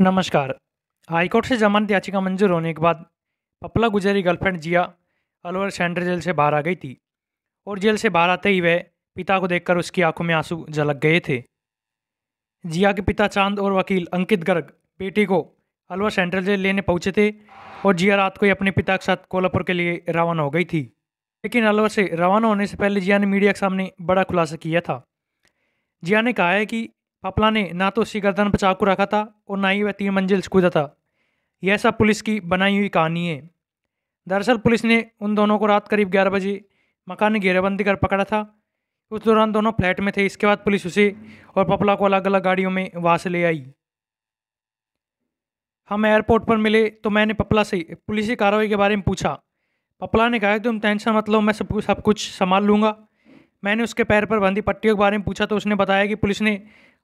नमस्कार हाईकोर्ट से जमानत याचिका मंजूर होने के बाद Papla Gurjar girlfriend Jiya Alwar central jail से बाहर आ गई थी और जेल से बाहर आते ही वह पिता को देखकर उसकी आंखों में आंसू झलक गए थे जिया के पिता चांद और वकील अंकित गर्ग बेटी को अलवर सेंट्रल जेल लेने पहुंचे थे और जिया रात को ही अपने पिता के साथ कोल्हापुर के लिए रवाना हो गई थी लेकिन अलवर से रवाना होने से पहले जिया ने मीडिया के सामने बड़ा खुलासा किया था जिया ने कहा है कि पापला ने ना तो उसकी गर्दन पर चाकू रखा था और ना ही वह तीन मंजिल से कूदा था यह सब पुलिस की बनाई हुई कहानी है दरअसल पुलिस ने उन दोनों को रात करीब ग्यारह बजे मकान घेराबंदी कर पकड़ा था उस दौरान दोनों फ्लैट में थे इसके बाद पुलिस उसे और पपला को अलग अलग गाड़ियों में वहाँ से ले आई हम एयरपोर्ट पर मिले तो मैंने पपला से पुलिस कार्रवाई के बारे में पूछा पपला ने कहा कि तुम टेंशन मत लो मैं सब सब कुछ संभाल लूँगा मैंने उसके पैर पर बंधी पट्टियों के बारे में पूछा तो उसने बताया कि पुलिस ने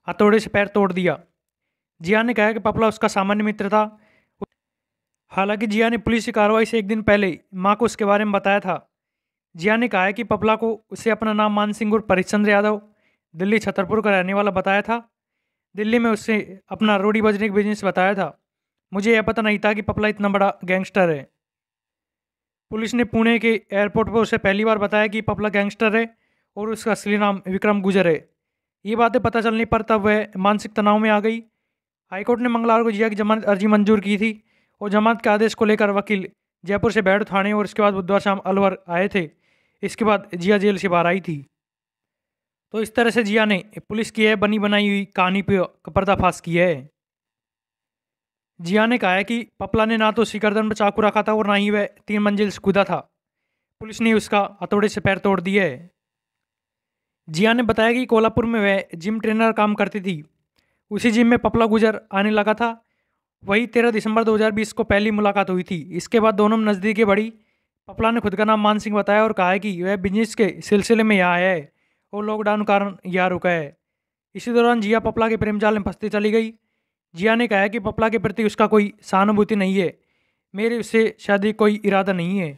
हथौड़े से पैर तोड़ दिया जिया ने कहा कि पपला उसका सामान्य मित्र था हालांकि जिया ने पुलिस की कार्रवाई से एक दिन पहले माँ को उसके बारे में बताया था जिया ने कहा है कि पपला को उसे अपना नाम मान सिंह और परिश्चंद्र यादव दिल्ली छतरपुर का रहने वाला बताया था दिल्ली में उसने अपना रोडी बजने का बिजनेस बताया था मुझे यह पता नहीं था कि पपला इतना बड़ा गैंगस्टर है पुलिस ने पुणे के एयरपोर्ट पर उसे पहली बार बताया कि पपला गैंगस्टर है और उसका असली नाम विक्रम गुजर है ये बातें पता चलने पर तब वह मानसिक तनाव में आ गई हाईकोर्ट ने मंगलवार को जिया की जमानत अर्जी मंजूर की थी और जमानत के आदेश को लेकर वकील जयपुर से बैठ थाने और इसके बाद बुधवार शाम अलवर आए थे इसके बाद जिया जेल से बाहर आई थी तो इस तरह से जिया ने पुलिस की है बनी बनाई हुई कहानी पर पर्दाफाश किया है जिया ने कहा है कि पपला ने ना तो सिकरदन पर चाकू रखा था और ना ही वह तीन मंजिल से कूदा था पुलिस ने उसका हथौड़े से पैर तोड़ दिया है जिया ने बताया कि कोल्हापुर में वह जिम ट्रेनर काम करती थी उसी जिम में पपला गुजर आने लगा था वही तेरह दिसंबर 2020 को पहली मुलाकात हुई थी इसके बाद दोनों नज़दीकें नज़दीकी बढ़ी पपला ने खुद का नाम मान सिंह बताया और कहा है कि वह बिजनेस के सिलसिले में यहाँ आया है और लॉकडाउन कारण यहाँ रुका है इसी दौरान जिया पपला के प्रेमजाल में फंसती चली गई जिया ने कहा कि पपला के प्रति उसका कोई सहानुभूति नहीं है मेरे उससे शादी कोई इरादा नहीं है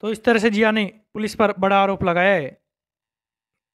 तो इस तरह से जिया ने पुलिस पर बड़ा आरोप लगाया है